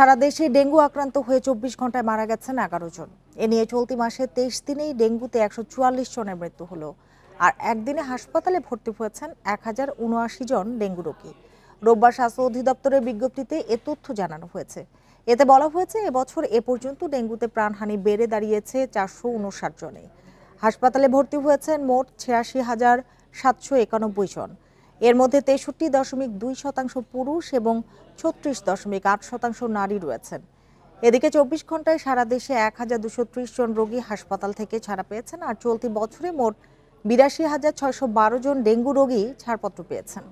সারা দেশে ডেঙ্গু আক্রান্ত হয়ে চব্বিশ ঘন্টায় মারা গেছেন এগারো জন এ নিয়ে চলতি মাসে তেইশ দিনেই ডেঙ্গুতে একশো চুয়াল্লিশ জনের মৃত্যু হলো আর একদিনে হাসপাতালে ভর্তি হয়েছেন এক হাজার উনআশি জন ডেঙ্গু রোগী রোববার স্বাস্থ্য অধিদপ্তরের বিজ্ঞপ্তিতে এ তথ্য জানানো হয়েছে এতে বলা হয়েছে এবছর এ পর্যন্ত ডেঙ্গুতে প্রাণহানি বেড়ে দাঁড়িয়েছে চারশো উনষাট জনে হাসপাতালে ভর্তি হয়েছেন মোট ছিয়াশি হাজার সাতশো একানব্বই জন এর মধ্যে তেষট্টি দশমিক দুই শতাংশ পুরুষ এবং ছত্রিশ দশমিক আট শতাংশ নারী রয়েছেন এদিকে চব্বিশ ঘন্টায় সারা দেশে এক হাজার দুশো ত্রিশ জন রোগী হাসপাতাল থেকে ছাড়া পেয়েছেন আর চলতি বছরে মোট বিরাশি হাজার ছয়শো বারো জন ডেঙ্গু রোগী ছাড়পত্র পেয়েছেন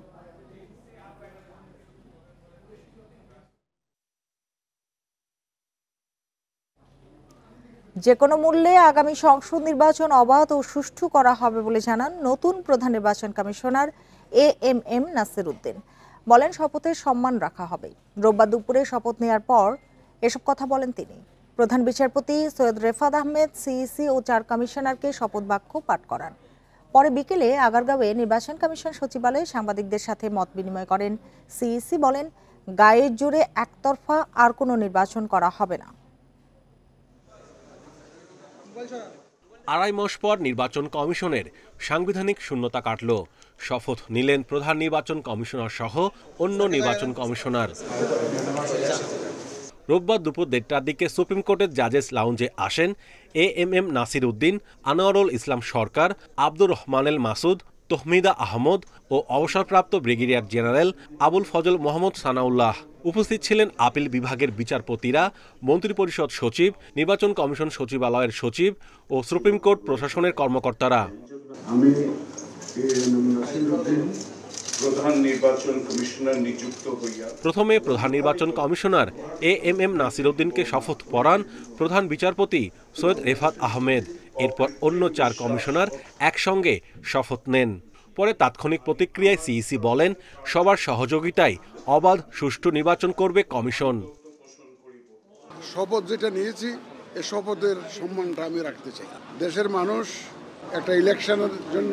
যে কোনো মূল্যে আগামী সংসদ নির্বাচন অবাধ ও সুষ্ঠু করা হবে বলে জানান নতুন প্রধান নির্বাচন commissioner A M M Nasir Uddin বলেন শপথের সম্মান রাখা হবে রোববার দুপুরে শপথ নেয়ার পর এসব কথা বলেন তিনি প্রধান বিচারপতি সৈয়দ রেফাত আহমেদ সিইসি ও চার কমিশনারকে শপথ বাক্য পাঠ করান পরে বিকেলে আগারগাঁওয়ে নির্বাচন কমিশন সচিবালয়ে সাংবাদিকদের সাথে মত বিনিময় করেন সিইসি বলেন গায়ের জোরে একতরফা আর কোনো নির্বাচন করা হবে না আড়াই মাস পর নির্বাচন কমিশনের সাংবিধানিক শূন্যতা কাটল শপথ নিলেন প্রধান নির্বাচন কমিশনার সহ অন্য নির্বাচন কমিশনার রোববার দুপুর দেড়টার দিকে সুপ্রিম কোর্টের জাজেস লাউঞ্জে আসেন A M M Nasir Uddin Anwarul Islam Sarkar Abdur রহমানেল মাসুদ তহমিদা আহমদ ও অবসরপ্রাপ্ত ব্রিগেডিয়ার জেনারেল আবুল ফজল মোহাম্মদ সানাউল্লাহ উপস্থিত ছিলেন আপিল বিভাগের বিচারপতিরা মন্ত্রিপরিষদ সচিব নির্বাচন কমিশন সচিবালয়ের সচিব ও সুপ্রিম কোর্ট প্রশাসনের কর্মকর্তারা প্রথমে প্রধান নির্বাচন কমিশনার এ এম এম নাসিরউদ্দিনকে শপথ পড়ান প্রধান বিচারপতি সৈয়দ রেফাত আহমেদ এরপর অন্য চার কমিশনার একসঙ্গে শপথ নেন পরে তাৎক্ষণিক প্রতিক্রিয়ায় সিইসি বলেন সবার সহযোগিতায় অবাধ সুষ্ঠু নির্বাচন করবে কমিশন শপথ যেটা নিয়েছি এ শপথের সম্মানটা আমি রাখতে চাই দেশের মানুষ একটা ইলেকশনের জন্য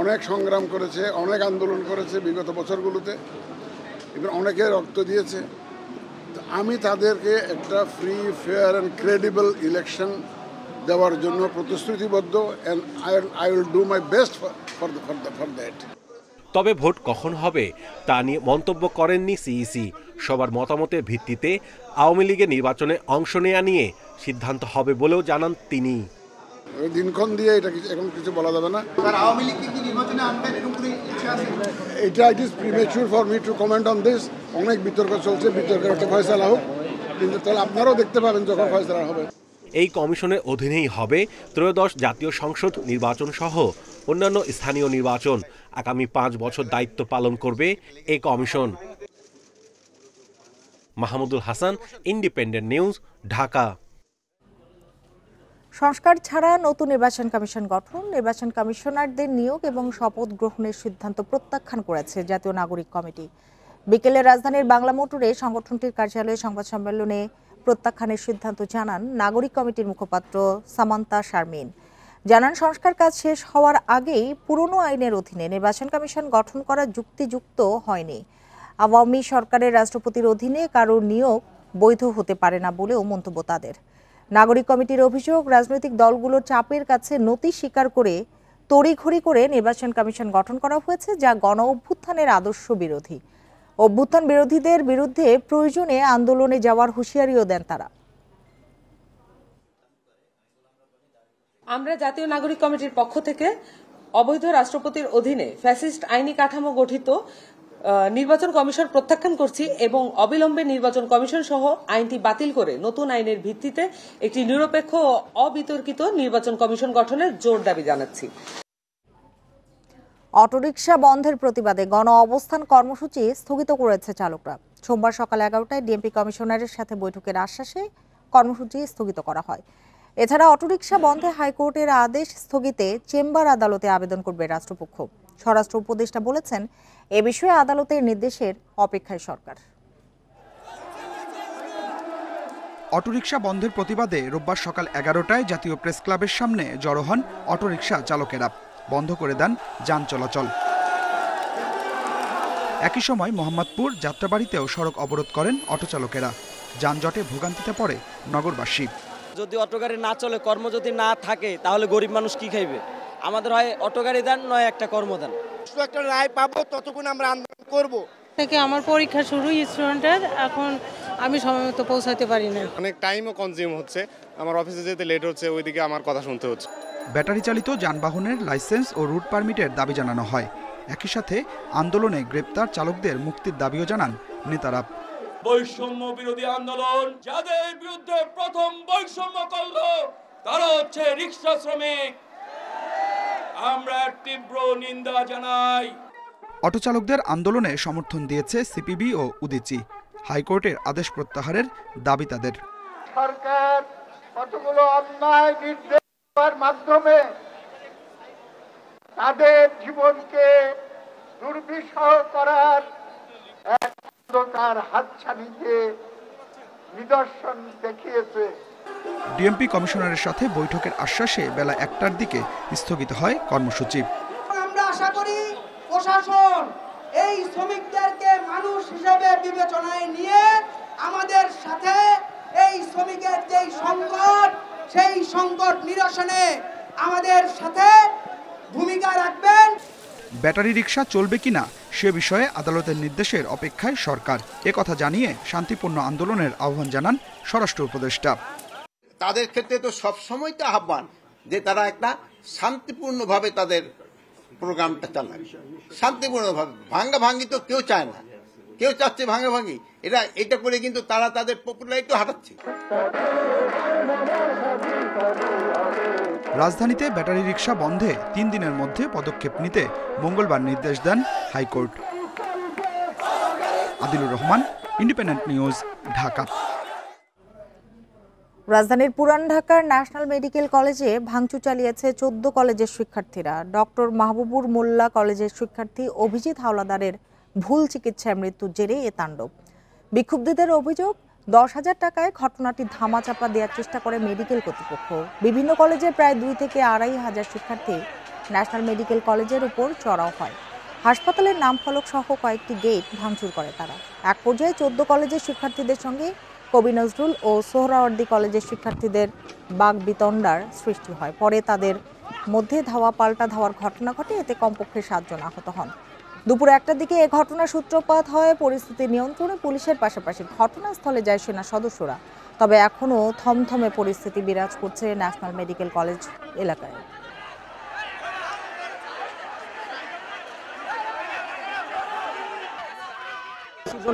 অনেক সংগ্রাম করেছে অনেক আন্দোলন করেছে বিগত বছরগুলোতে এবং অনেকে রক্ত দিয়েছে আমি তাদেরকে একটা free fair and credible election দেওয়ার জন্য প্রতিশ্রুতিবদ্ধ and I will do my best for for that তবে ভোট কখন হবে তা নিয়ে মন্তব্য করেননি সিইসি e সবার মতামতের ভিত্তিতে আওয়ামী লীগের নির্বাচনে অংশ নেয়া নিয়ে সিদ্ধান্ত হবে বলেও জানান তিনি দিনক্ষণ দিয়ে এটা এখন কিছু বলা যাবে না এটা it premature for me to comment on this অনেক বিতর্ক চলছে বিতর্কের একটা হোক কিন্তু তাহলে আপনারাও দেখতে পাবেন যখন হবে এই কমিশনের অধীনেই হবে ত্রয়োদশ জাতীয় সংসদ নির্বাচন সহ অন্যান্য স্থানীয় নির্বাচন আগামী পাঁচ বছর দায়িত্ব পালন করবে এই commission Mahmudul Hasan independent news Dhaka সংস্কার ছাড়া নতুন নির্বাচন কমিশন গঠন নির্বাচন কমিশনারদের নিয়োগ এবং শপথ গ্রহণের সিদ্ধান্ত প্রত্যাখ্যান করেছে জাতীয় নাগরিক কমিটি বিকেলে রাজধানীর বাংলা মোটরে সংগঠনটির কার্যালয়ে সংবাদ সম্মেলনে প্রত্যাখ্যানের সিদ্ধান্ত জানান নাগরিক কমিটির মুখপাত্র সামান্তা শারমিন জানান সংস্কার কাজ শেষ হওয়ার আগেই পুরনো আইনের অধীনে নির্বাচন কমিশন গঠন করা যুক্তিযুক্ত হয়নি আওয়ামী সরকারের রাষ্ট্রপতির অধীনে কারো নিয়োগ বৈধ হতে পারে না বলেও মন্তব্য তাদের নাগরিক কমিটির অভিযোগ রাজনৈতিক দলগুলোর চাপের কাছে নতি স্বীকার করে তড়িঘড়ি করে নির্বাচন কমিশন গঠন করা হয়েছে যা গণ অভ্যুত্থানের আদর্শ বিরোধী অভ্যুত্থান বিরোধীদের বিরুদ্ধে প্রয়োজনে আন্দোলনে যাওয়ার হুঁশিয়ারিও দেন তারা আমরা জাতীয় নাগরিক কমিটির পক্ষ থেকে অবৈধ রাষ্ট্রপতির অধীনে ফ্যাসিস্ট আইনি কাঠামো গঠিত নির্বাচন কমিশন প্রত্যাখ্যান করছি এবং অবিলম্বে নির্বাচন কমিশন সহ আইনটি বাতিল করে নতুন আইনের ভিত্তিতে একটি নিরপেক্ষ ও অবিতর্কিত নির্বাচন কমিশন গঠনের জোর দাবি জানাচ্ছি অটোরিকশা বন্ধের প্রতিবাদে গণ অবস্থান কর্মসূচি স্থগিত করেছে চালকরা সোমবার সকাল এগারোটায় ডিএমপি কমিশনারের সাথে বৈঠকের আশ্বাসে কর্মসূচি স্থগিত করা হয় এছাড়া অটোরিকশা বন্ধে হাইকোর্টের আদেশ স্থগিতে চেম্বার আদালতে আবেদন করবে রাষ্ট্রপক্ষ স্বরাষ্ট্র উপদেষ্টা বলেছেন এ বিষয়ে আদালতের নির্দেশের অপেক্ষায় সরকার অটোরিকশা বন্ধের প্রতিবাদে রোববার সকাল এগারোটায় জাতীয় প্রেস ক্লাবের সামনে জড়ো হন অটোরিকশা চালকেরা বন্ধ করে দেন যান চলাচল একই সময় মোহাম্মদপুর যাত্রাবাড়িতেও সড়ক অবরোধ করেন অটোচালকেরা যানজটে ভোগান্তিতে পড়ে নগরবাসী যদি অটো গাড়ি না চলে কর্ম যদি না থাকে তাহলে গরিব মানুষ কি খাইবে আমাদের হয় অটো গাড়ি দান নয় একটা কর্মদান শুধু একটা রায় পাবো ততক্ষণ আমরা আন্দোলন করব থেকে আমার পরীক্ষা শুরু স্টুডেন্টের এখন আমি সময় মতো পৌঁছাতে পারি না অনেক টাইমও কনজিউম হচ্ছে আমার অফিসে যেতে লেট হচ্ছে ওইদিকে আমার কথা শুনতে হচ্ছে ব্যাটারি চালিত যানবাহনের লাইসেন্স ও রুট পারমিটের দাবি জানানো হয় একই সাথে আন্দোলনে গ্রেপ্তার চালকদের মুক্তির দাবিও জানান নেতারা বৈষম্য বিরোধী আন্দোলন যাদের বিরুদ্ধে প্রথম বৈষম্য করল তারা হচ্ছে রিক্সা শ্রমিক আমরা তীব্র নিন্দা জানাই অটোচালকদের আন্দোলনে সমর্থন দিয়েছে সিপিবি ও উদিচি হাইকোর্টের আদেশ প্রত্যাহারের দাবি তাদের সরকার কতগুলো অন্যায় নির্দেশ মাধ্যমে তাদের জীবনকে দুর্বিষহ করার এক অন্ধকার হাতছানিতে নিদর্শন দেখিয়েছে ডিএমপি কমিশনারের সাথে বৈঠকের আশ্বাসে বেলা একটার দিকে স্থগিত হয় কর্মসূচি আমরা আশা করি প্রশাসন এই শ্রমিকদেরকে মানুষ হিসেবে বিবেচনায় নিয়ে আমাদের সাথে এই শ্রমিকের সংকট সেই সংকট নিরসনে আমাদের সাথে ভূমিকা রাখবেন ব্যাটারি রিক্সা চলবে কিনা সে বিষয়ে আদালতের নির্দেশের অপেক্ষায় সরকার কথা জানিয়ে শান্তিপূর্ণ আন্দোলনের আহ্বান জানান স্বরাষ্ট্র উপদেষ্টা তাদের ক্ষেত্রে তো সবসময় তো আহ্বান যে তারা একটা শান্তিপূর্ণভাবে তাদের প্রোগ্রামটা চালায় শান্তিপূর্ণভাবে ভাঙ্গা ভাঙ্গি তো কেউ চায় না কেউ চাচ্ছে ভাঙ্গা ভাঙ্গি এটা এটা করে কিন্তু তারা তাদের পপুলারিটি হারাচ্ছে রাজধানীতে ব্যাটারি রিক্সা বন্ধে তিন দিনের মধ্যে পদক্ষেপ নিতে মঙ্গলবার নির্দেশ দেন high court Adilur Rahman independent news Dhaka রাজধানীর পুরান ঢাকার ন্যাশনাল মেডিকেল কলেজে ভাঙচুর চালিয়েছে চোদ্দ কলেজের শিক্ষার্থীরা ডক্টর মাহবুবুর মোল্লা কলেজের শিক্ষার্থী অভিজিৎ হাওলাদারের ভুল চিকিৎসায় মৃত্যুর জেরে এ তাণ্ডব বিক্ষুব্ধদের অভিযোগ দশ হাজার টাকায় ঘটনাটি ধামাচাপা দেওয়ার চেষ্টা করে মেডিকেল কর্তৃপক্ষ বিভিন্ন কলেজের প্রায় দুই থেকে আড়াই হাজার শিক্ষার্থী ন্যাশনাল মেডিকেল কলেজের উপর চড়াও হয় হাসপাতালের নামফলক সহ কয়েকটি গেট ভাঙচুর করে তারা এক পর্যায়ে চোদ্দ কলেজের শিক্ষার্থীদের সঙ্গে কবি নজরুল ও সোহরাওয়ার্দী কলেজের শিক্ষার্থীদের বাঘ বিতণ্ডার সৃষ্টি হয় পরে তাদের মধ্যে ধাওয়া পাল্টা ধাওয়ার ঘটনা ঘটে এতে কমপক্ষে সাতজন আহত হন দুপুর একটার দিকে এ ঘটনার সূত্রপাত হয় পরিস্থিতি নিয়ন্ত্রণে পুলিশের পাশাপাশি ঘটনাস্থলে যায় সেনা সদস্যরা তবে এখনও থমথমে পরিস্থিতি বিরাজ করছে ন্যাশনাল মেডিকেল কলেজ এলাকায়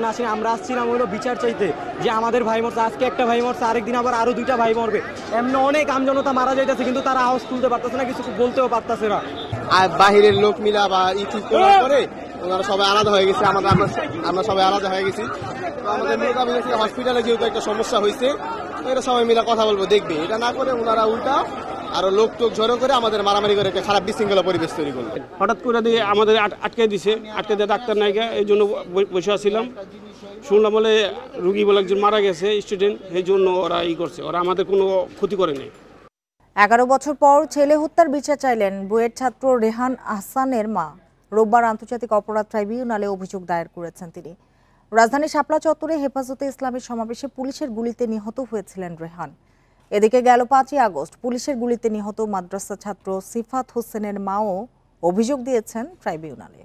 না আসেনি আমরা আসছিলাম ওইগুলো বিচার চাইতে যে আমাদের ভাই মরছে আজকে একটা ভাই মরছে আরেকদিন আবার আরও দুইটা ভাই মরবে এমনি অনেক আমজনতা মারা যাইতেছে কিন্তু তারা আওয়াজ তুলতে পারতেছে না কিছু বলতেও পারতেছে না আর বাহিরের লোক মিলা বা ইতি ওনারা সবাই আলাদা হয়ে গেছে আমাদের আমরা সবাই আলাদা হয়ে গেছি আমাদের হসপিটালে যেহেতু একটা সমস্যা হয়েছে এটা সবাই মিলে কথা বলবো দেখবে এটা না করে ওনারা উল্টা আরো লোক টোক জড়ো করে আমাদের মারামারি করে একটা খারাপ বিশৃঙ্খলা পরিবেশ তৈরি করলো হঠাৎ করে দিয়ে আমাদের আটকে দিছে আটকে দিয়ে ডাক্তার নায়িকা এই জন্য বসে আসছিলাম শুনলাম বলে রুগী বলে একজন মারা গেছে স্টুডেন্ট এই জন্য ওরা ই করছে ওরা আমাদের কোনো ক্ষতি করে নেই এগারো বছর পর ছেলে হত্যার বিচার চাইলেন বুয়েট ছাত্র রেহান আহসানের মা রোববার আন্তর্জাতিক অপরাধ ট্রাইব্যুনালে অভিযোগ দায়ের করেছেন তিনি রাজধানী শাপলা চত্বরে হেফাজতে ইসলামের সমাবেশে পুলিশের গুলিতে নিহত হয়েছিলেন রেহান এদিকে গেল পাঁচই আগস্ট পুলিশের গুলিতে নিহত মাদ্রাসা ছাত্র সিফাত হোসেনের মাও অভিযোগ দিয়েছেন ট্রাইব্যুনালে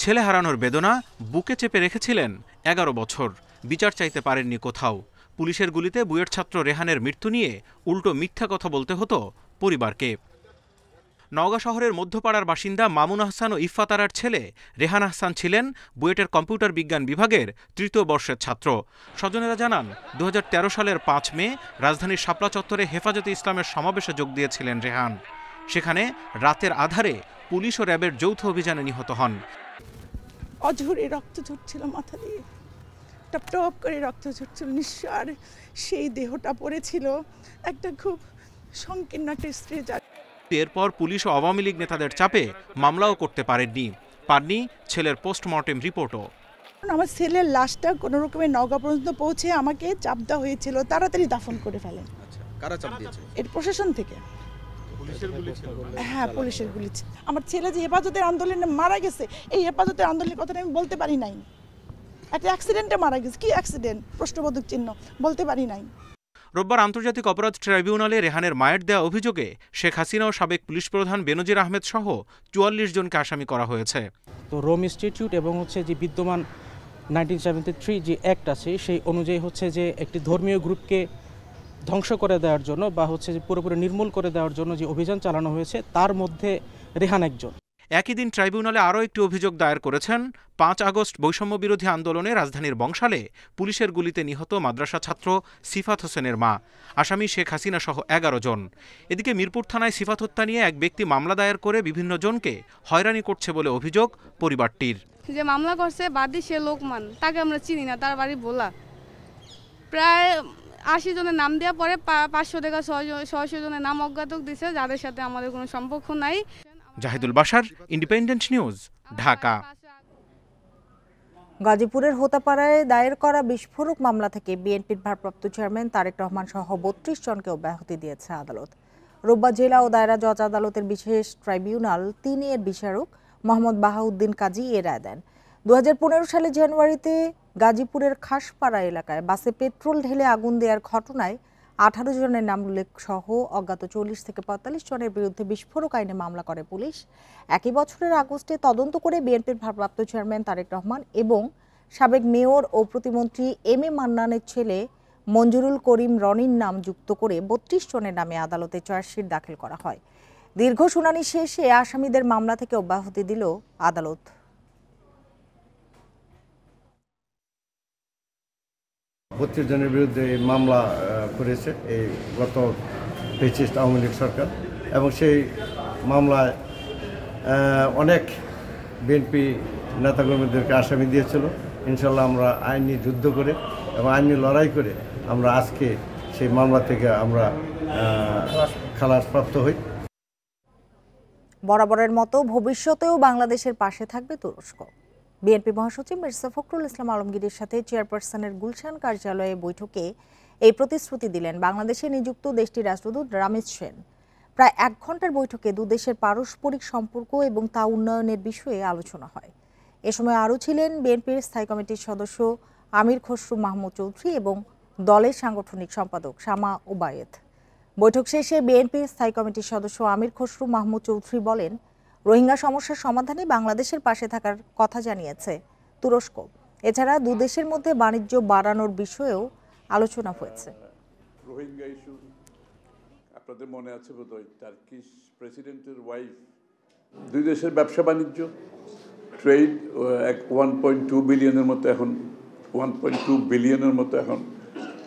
ছেলে হারানোর বেদনা বুকে চেপে রেখেছিলেন এগারো বছর বিচার চাইতে পারেননি কোথাও পুলিশের গুলিতে বুয়েট ছাত্র রেহানের মৃত্যু নিয়ে উল্টো মিথ্যা কথা বলতে হতো পরিবারকে নওগাঁ শহরের মধ্যপাড়ার বাসিন্দা মামুন আহসান ও ইফাতারার ছেলে রেহান আহসান ছিলেন বুয়েটের কম্পিউটার বিজ্ঞান বিভাগের তৃতীয় বর্ষের ছাত্র স্বজনেরা জানান দু সালের পাঁচ মে রাজধানীর শাপলা চত্বরে হেফাজতে ইসলামের সমাবেশে যোগ দিয়েছিলেন রেহান সেখানে রাতের আধারে পুলিশ ও র্যাবের যৌথ অভিযানে নিহত হন অঝরে রক্ত ঝরছিল মাথা দিয়ে টপ টপ করে রক্ত ঝরছিল নিঃশ্বার সেই দেহটা পড়েছিল একটা খুব সংকীর্ণ একটা স্ত্রী এরপর পুলিশ ও আওয়ামী লীগ নেতাদের চাপে মামলাও করতে পারেননি পাননি ছেলের পোস্টমর্টেম রিপোর্টও আমার ছেলের লাশটা কোনো রকমের নগা পর্যন্ত পৌঁছে আমাকে চাপ দেওয়া হয়েছিল তাড়াতাড়ি দাফন করে ফেলেন আচ্ছা, কারা চাপ দিয়েছে এর প্রশাসন থেকে হ্যাঁ পুলিশের গুলি আমার ছেলে যে হেফাজতের আন্দোলনে মারা গেছে এই হেফাজতের আন্দোলনের কথাটা আমি বলতে পারি নাই একটা অ্যাক্সিডেন্টে মারা গেছে কি অ্যাক্সিডেন্ট প্রশ্নবোধক চিহ্ন বলতে পারি নাই রোববার আন্তর্জাতিক অপরাধ ট্রাইব্যুনালে রেহানের মায়ের দেয়া অভিযোগে শেখ হাসিনা ও সাবেক পুলিশ প্রধান বেনজির আহমেদ সহ চুয়াল্লিশ জনকে আসামি করা হয়েছে তো রোম ইনস্টিটিউট এবং হচ্ছে যে বিদ্যমান নাইনটিন সেভেন্টি থ্রি যে অ্যাক্ট আছে সেই অনুযায়ী হচ্ছে যে একটি ধর্মীয় গ্রুপকে ধ্বংস করে দেওয়ার জন্য বা হচ্ছে যে পুরোপুরি নির্মূল করে দেওয়ার জন্য যে অভিযান চালানো হয়েছে তার মধ্যে রেহান একজন একই দিন ট্রাইব্যুনালে আরও একটি অভিযোগ দায়ের করেছেন পাঁচ আগস্ট বৈষম্যবিরোধী আন্দোলনে রাজধানীর বংশালে পুলিশের গুলিতে নিহত মাদ্রাসা ছাত্র সিফাত হোসেনের মা আসামি শেখ হাসিনা সহ এগারো জন এদিকে মিরপুর থানায় সিফাত হত্যা নিয়ে এক ব্যক্তি মামলা দায়ের করে বিভিন্ন জনকে হয়রানি করছে বলে অভিযোগ পরিবারটির যে মামলা করছে বাদি সে লোকমান তাকে আমরা চিনি না তার বাড়ি বলা প্রায় আশি জনের নাম দেওয়া পরে পাঁচশো ছয় ছয়শো জনের নাম অজ্ঞাতক দিছে যাদের সাথে আমাদের কোনো সম্পর্ক নাই জাহিদুল বাসার ইন্ডিপেন্ডেন্ট নিউজ ঢাকা গাজীপুরের হোতাপাড়ায় দায়ের করা বিস্ফোরক মামলা থেকে বিএনপির ভারপ্রাপ্ত চেয়ারম্যান তারেক রহমান সহ বত্রিশ জনকে অব্যাহতি দিয়েছে আদালত রোববার জেলা ও দায়রা জজ আদালতের বিশেষ ট্রাইব্যুনাল তিন এর বিচারক মোহাম্মদ বাহাউদ্দিন কাজী এ রায় দেন দু সালে জানুয়ারিতে গাজীপুরের খাসপাড়া এলাকায় বাসে পেট্রোল ঢেলে আগুন দেওয়ার ঘটনায় আঠারো জনের নাম উল্লেখ সহ অজ্ঞাত চল্লিশ থেকে পঁয়তাল্লিশ জনের বিরুদ্ধে বিস্ফোরক আইনে মামলা করে পুলিশ একই বছরের আগস্টে তদন্ত করে বিএনপির ভারপ্রাপ্ত চেয়ারম্যান তারেক রহমান এবং সাবেক মেয়র ও প্রতিমন্ত্রী এম এ মান্নানের ছেলে মঞ্জুরুল করিম রনির নাম যুক্ত করে বত্রিশ জনের নামে আদালতে চার্জশিট দাখিল করা হয় দীর্ঘ শুনানি শেষে আসামিদের মামলা থেকে অব্যাহতি দিল আদালত বত্রিশ জনের বিরুদ্ধে মামলা করেছে এই গত পেচিস্ট আওয়ামী লীগ সরকার এবং সেই মামলায় অনেক বিএনপি নেতাকর্মীদেরকে আসামি দিয়েছিল ইনশাল্লাহ আমরা আইনি যুদ্ধ করে এবং আইনি লড়াই করে আমরা আজকে সেই মামলা থেকে আমরা প্রাপ্ত হই বরাবরের মতো ভবিষ্যতেও বাংলাদেশের পাশে থাকবে তুরস্ক বিএনপি মহাসচিব মির্জা ফখরুল ইসলাম আলমগীরের সাথে চেয়ারপারসনের গুলশান কার্যালয়ে বৈঠকে এই প্রতিশ্রুতি দিলেন বাংলাদেশে নিযুক্ত দেশটির রাষ্ট্রদূত রামেশ সেন প্রায় এক ঘন্টার বৈঠকে দুদেশের পারস্পরিক সম্পর্ক এবং তা উন্নয়নের বিষয়ে আলোচনা হয় এ সময় আরও ছিলেন বিএনপির স্থায়ী কমিটির সদস্য আমির খসরু মাহমুদ চৌধুরী এবং দলের সাংগঠনিক সম্পাদক শামা ওবায়েদ বৈঠক শেষে বিএনপির স্থায়ী কমিটির সদস্য আমির খসরু মাহমুদ চৌধুরী বলেন রোহিঙ্গা সমস্যার সমাধানে বাংলাদেশের পাশে থাকার কথা জানিয়েছে তুরস্ক এছাড়া দুদেশের মধ্যে বাণিজ্য বাড়ানোর বিষয়েও আলোচনা হয়েছে রোহিঙ্গা ইস্যু আপনাদের মনে আছে বোধহয় টার্কিশ প্রেসিডেন্টের ওয়াইফ দুই দেশের ব্যবসা বাণিজ্য ট্রেড এক ওয়ান পয়েন্ট টু বিলিয়নের মতো এখন ওয়ান পয়েন্ট টু বিলিয়নের মতো এখন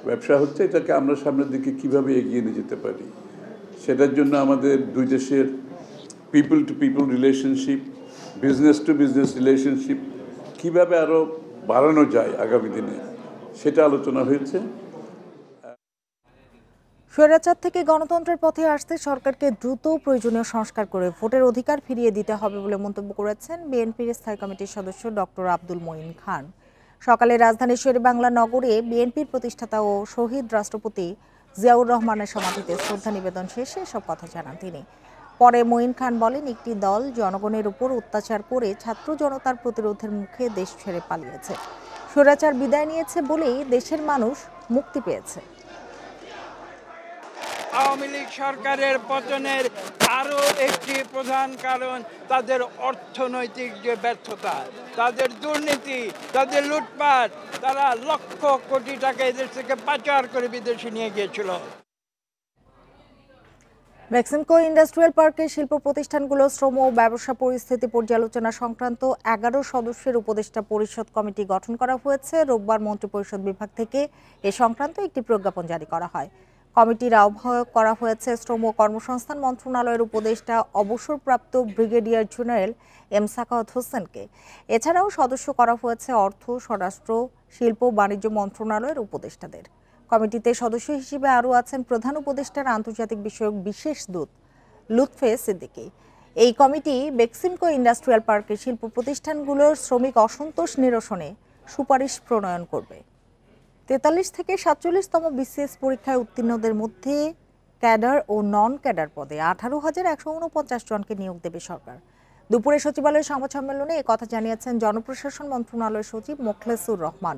ব্যবসা হচ্ছে এটাকে আমরা সামনের দিকে কিভাবে এগিয়ে নিয়ে যেতে পারি সেটার জন্য আমাদের দুই দেশের people to people relationship business to business relationship কীভাবে আরও বাড়ানো যায় আগামী দিনে সেটা আলোচনা হয়েছে স্বৈরাচার থেকে গণতন্ত্রের পথে আসতে সরকারকে দ্রুত প্রয়োজনীয় সংস্কার করে ভোটের অধিকার ফিরিয়ে দিতে হবে বলে মন্তব্য করেছেন বিএনপির স্থায়ী কমিটির সদস্য ডক্টর আব্দুল মঈন খান সকালে রাজধানীর শেরেবাংলা নগরে বিএনপির প্রতিষ্ঠাতা ও শহীদ রাষ্ট্রপতি জিয়াউর রহমানের সমাধিতে শ্রদ্ধা নিবেদন শেষে সব কথা জানান তিনি পরে মঈন খান বলেন একটি দল জনগণের উপর অত্যাচার করে ছাত্র জনতার প্রতিরোধের মুখে দেশ ছেড়ে পালিয়েছে স্বৈরাচার বিদায় নিয়েছে বলেই দেশের মানুষ মুক্তি পেয়েছে আওয়ামী লীগ সরকারের পতনের আরও একটি প্রধান কারণ তাদের অর্থনৈতিক যে ব্যর্থতা তাদের দুর্নীতি তাদের লুটপাট তারা লক্ষ কোটি টাকা এদের থেকে পাচার করে বিদেশে নিয়ে গিয়েছিল ভ্যাক্সিমকো ইন্ডাস্ট্রিয়াল পার্কে শিল্প প্রতিষ্ঠানগুলো শ্রম ও ব্যবসা পরিস্থিতি পর্যালোচনা সংক্রান্ত এগারো সদস্যের উপদেষ্টা পরিষদ কমিটি গঠন করা হয়েছে রোববার মন্ত্রিপরিষদ বিভাগ থেকে এ সংক্রান্ত একটি প্রজ্ঞাপন জারি করা হয় কমিটির আহ্বায়ক করা হয়েছে শ্রম ও কর্মসংস্থান মন্ত্রণালয়ের উপদেষ্টা অবসরপ্রাপ্ত ব্রিগেডিয়ার জেনারেল এম সাকাত হোসেনকে এছাড়াও সদস্য করা হয়েছে অর্থ স্বরাষ্ট্র শিল্প বাণিজ্য মন্ত্রণালয়ের উপদেষ্টাদের কমিটিতে সদস্য হিসেবে আরও আছেন প্রধান উপদেষ্টার আন্তর্জাতিক বিষয়ক বিশেষ দূত লুৎফে সিদ্দিকি এই কমিটি বেক্সিমকো ইন্ডাস্ট্রিয়াল পার্কের শিল্প প্রতিষ্ঠানগুলোর শ্রমিক অসন্তোষ নিরসনে সুপারিশ প্রণয়ন করবে তেতাল্লিশ থেকে সাতচল্লিশতম বিসিএস পরীক্ষায় উত্তীর্ণদের মধ্যে ক্যাডার ও নন ক্যাডার পদে আঠারো হাজার একশো উনপঞ্চাশ জনকে নিয়োগ দেবে সরকার দুপুরে সচিবালয়ের সংবাদ সম্মেলনে কথা জানিয়েছেন জনপ্রশাসন মন্ত্রণালয়ের সচিব মোখলেসুর রহমান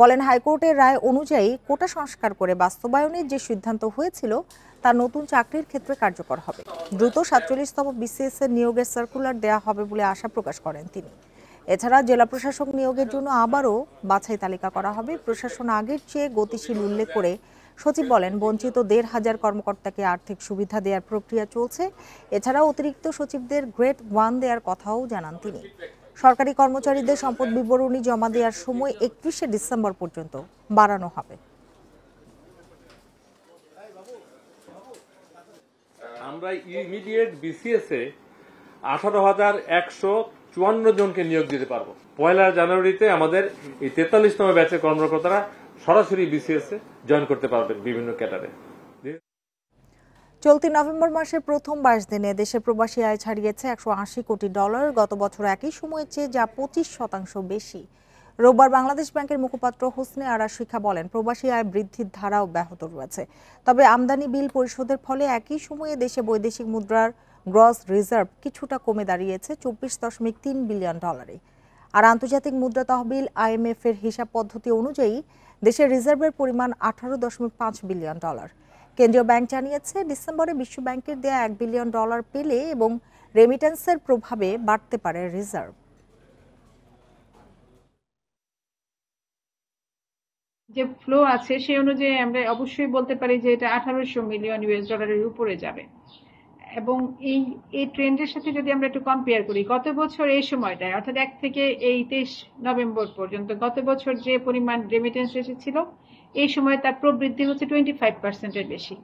বলেন হাইকোর্টের রায় অনুযায়ী কোটা সংস্কার করে বাস্তবায়নের যে সিদ্ধান্ত হয়েছিল তা নতুন চাকরির ক্ষেত্রে কার্যকর হবে দ্রুত সাতচল্লিশতম বিসিএস এর নিয়োগের সার্কুলার দেয়া হবে বলে আশা প্রকাশ করেন তিনি এছাড়া জেলা প্রশাসক নিয়োগের জন্য আবারও বাছাই তালিকা করা হবে প্রশাসন আগের চেয়ে গতিশীল উল্লেখ করে সচিব বলেন বঞ্চিত দেড় হাজার কর্মকর্তাকে আর্থিক সুবিধা দেওয়ার প্রক্রিয়া চলছে এছাড়া অতিরিক্ত সচিবদের গ্রেড ওয়ান দেওয়ার কথাও জানান তিনি সরকারি কর্মচারীদের সম্পদ বিবরণী জমা দেওয়ার সময় একত্রিশে ডিসেম্বর পর্যন্ত বাড়ানো হবে আমরা ইমিডিয়েট বিসিএস এ আঠারো হাজার একশো চুয়ান্ন জনকে নিয়োগ দিতে পারবো পয়লা জানুয়ারিতে আমাদের এই তেতাল্লিশতম ব্যাচের কর্মকর্তারা সরাসরি বিসিএস এ জয়েন করতে পারবেন বিভিন্ন ক্যাটারে চলতি নভেম্বর মাসের প্রথম বাইশ দিনে দেশে প্রবাসী আয় ছাড়িয়েছে একশো কোটি ডলার গত বছর একই সময়ের চেয়ে যা পঁচিশ শতাংশ বেশি রোববার বাংলাদেশ ব্যাংকের মুখপাত্র হোসনে আরা শিখা বলেন প্রবাসী আয় বৃদ্ধির ধারাও ব্যাহত রয়েছে তবে আমদানি বিল পরিশোধের ফলে একই সময়ে দেশে বৈদেশিক মুদ্রার গ্রস রিজার্ভ কিছুটা কমে দাঁড়িয়েছে চব্বিশ দশমিক তিন বিলিয়ন ডলারে আর আন্তর্জাতিক মুদ্রা তহবিল আইএমএফ এর হিসাব পদ্ধতি অনুযায়ী দেশের রিজার্ভের পরিমাণ আঠারো দশমিক পাঁচ বিলিয়ন ডলার কেন্দ্রীয় ব্যাংক জানিয়েছে ডিসেম্বরে বিশ্ব ব্যাংকের দেয়া এক বিলিয়ন ডলার পেলে এবং রেমিটেন্সের প্রভাবে বাড়তে পারে রিজার্ভ যে ফ্লো আছে সেই অনুযায়ী আমরা অবশ্যই বলতে পারি যে এটা আঠারোশো মিলিয়ন ইউএস ডলারের উপরে যাবে এবং এই এই ট্রেন্ডের সাথে যদি আমরা একটু কম্পেয়ার করি গত বছর এই সময়টায় অর্থাৎ এক থেকে এই তেইশ নভেম্বর পর্যন্ত গত বছর যে পরিমাণ রেমিটেন্স এসেছিল এই সময় তার প্রবৃদ্ধি হচ্ছে টোয়েন্টি ফাইভ পার্সেন্টের বেশি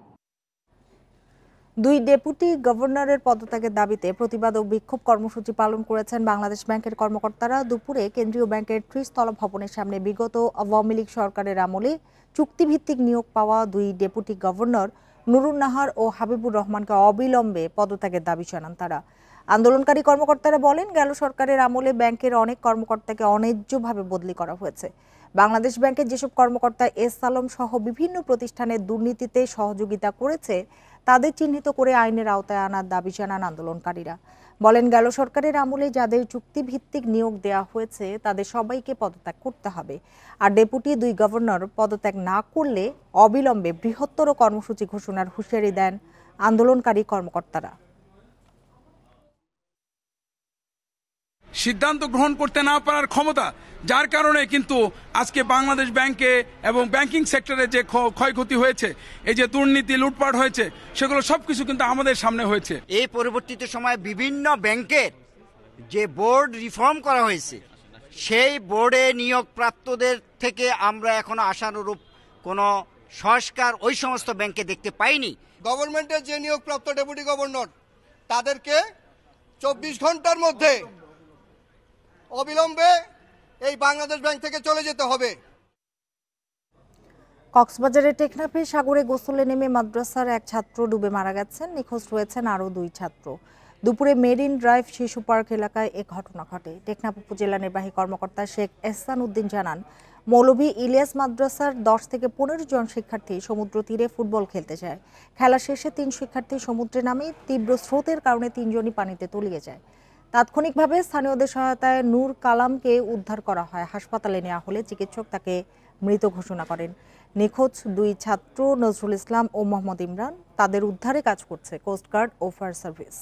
দুই ডেপুটি গভর্নরের পদত্যাগের দাবিতে প্রতিবাদ ও বিক্ষোভ কর্মসূচি পালন করেছেন বাংলাদেশ ব্যাংকের কর্মকর্তারা দুপুরে কেন্দ্রীয় ব্যাংকের ত্রিস্তল ভবনের সামনে বিগত আওয়ামী লীগ সরকারের আমলে চুক্তিভিত্তিক নিয়োগ পাওয়া দুই ডেপুটি গভর্নর নুরুন নাহার ও হাবিবুর রহমানকে অবিলম্বে পদত্যাগের দাবি জানান তারা আন্দোলনকারী কর্মকর্তারা বলেন গেল সরকারের আমলে ব্যাংকের অনেক কর্মকর্তাকে অন্যায্যভাবে বদলি করা হয়েছে বাংলাদেশ ব্যাংকের যেসব কর্মকর্তা এস সালম সহ বিভিন্ন প্রতিষ্ঠানের দুর্নীতিতে সহযোগিতা করেছে তাদের চিহ্নিত করে আইনের আওতায় আনার দাবি জানান আন্দোলনকারীরা বলেন গেল সরকারের আমলে যাদের চুক্তিভিত্তিক নিয়োগ দেওয়া হয়েছে তাদের সবাইকে পদত্যাগ করতে হবে আর ডেপুটি দুই গভর্নর পদত্যাগ না করলে অবিলম্বে বৃহত্তর কর্মসূচি ঘোষণার হুঁশিয়ারি দেন আন্দোলনকারী কর্মকর্তারা সিদ্ধান্ত গ্রহণ করতে না পারার ক্ষমতা যার কারণে কিন্তু আজকে বাংলাদেশ ব্যাংকে এবং ব্যাংকিং সেক্টরে যে ক্ষয়ক্ষতি হয়েছে এই যে দুর্নীতি লুটপাট হয়েছে সেগুলো সবকিছু কিন্তু আমাদের সামনে হয়েছে এই পরিবর্তিত সময়ে বিভিন্ন ব্যাংকের যে বোর্ড রিফর্ম করা হয়েছে সেই বোর্ডে নিয়োগপ্রাপ্তদের থেকে আমরা এখনো আশানুরূপ কোনো সংস্কার ওই সমস্ত ব্যাংকে দেখতে পাইনি গভর্নমেন্টের যে নিয়োগপ্রাপ্ত ডেপুটি গভর্নর তাদেরকে চব্বিশ ঘন্টার মধ্যে অবিলম্বে এই বাংলাদেশ ব্যাংক থেকে চলে যেতে হবে কক্সবাজারের টেকনাফে সাগরে গোসলে নেমে মাদ্রাসার এক ছাত্র ডুবে মারা গেছেন নিখোঁজ রয়েছেন আরও দুই ছাত্র দুপুরে মেরিন ড্রাইভ শিশু পার্ক এলাকায় এ ঘটনা ঘটে টেকনাফ উপজেলা নির্বাহী কর্মকর্তা শেখ এহসান উদ্দিন জানান মৌলভী ইলিয়াস মাদ্রাসার দশ থেকে পনেরো জন শিক্ষার্থী সমুদ্র তীরে ফুটবল খেলতে যায় খেলা শেষে তিন শিক্ষার্থী সমুদ্রে নামে তীব্র স্রোতের কারণে তিনজনই পানিতে তলিয়ে যায় তাৎক্ষণিকভাবে স্থানীয়দের সহায়তায় নূর কালামকে উদ্ধার করা হয় হাসপাতালে নেওয়া হলে চিকিৎসক তাকে মৃত ঘোষণা করেন নিখোঁজ দুই ছাত্র নজরুল ইসলাম ও মোহাম্মদ ইমরান তাদের উদ্ধারে কাজ করছে কোস্টগার্ড ও ফায়ার সার্ভিস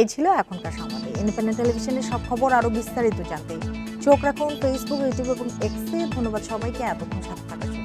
এই ছিল এখনকার সময় ইন্ডিপেন্ডেন্ট টেলিভিশনের সব খবর আরও বিস্তারিত জানতে চোখ রাখুন ফেসবুক ইউটিউব এবং এক্সে ধন্যবাদ সবাইকে এতক্ষণ সাথে থাকার জন্য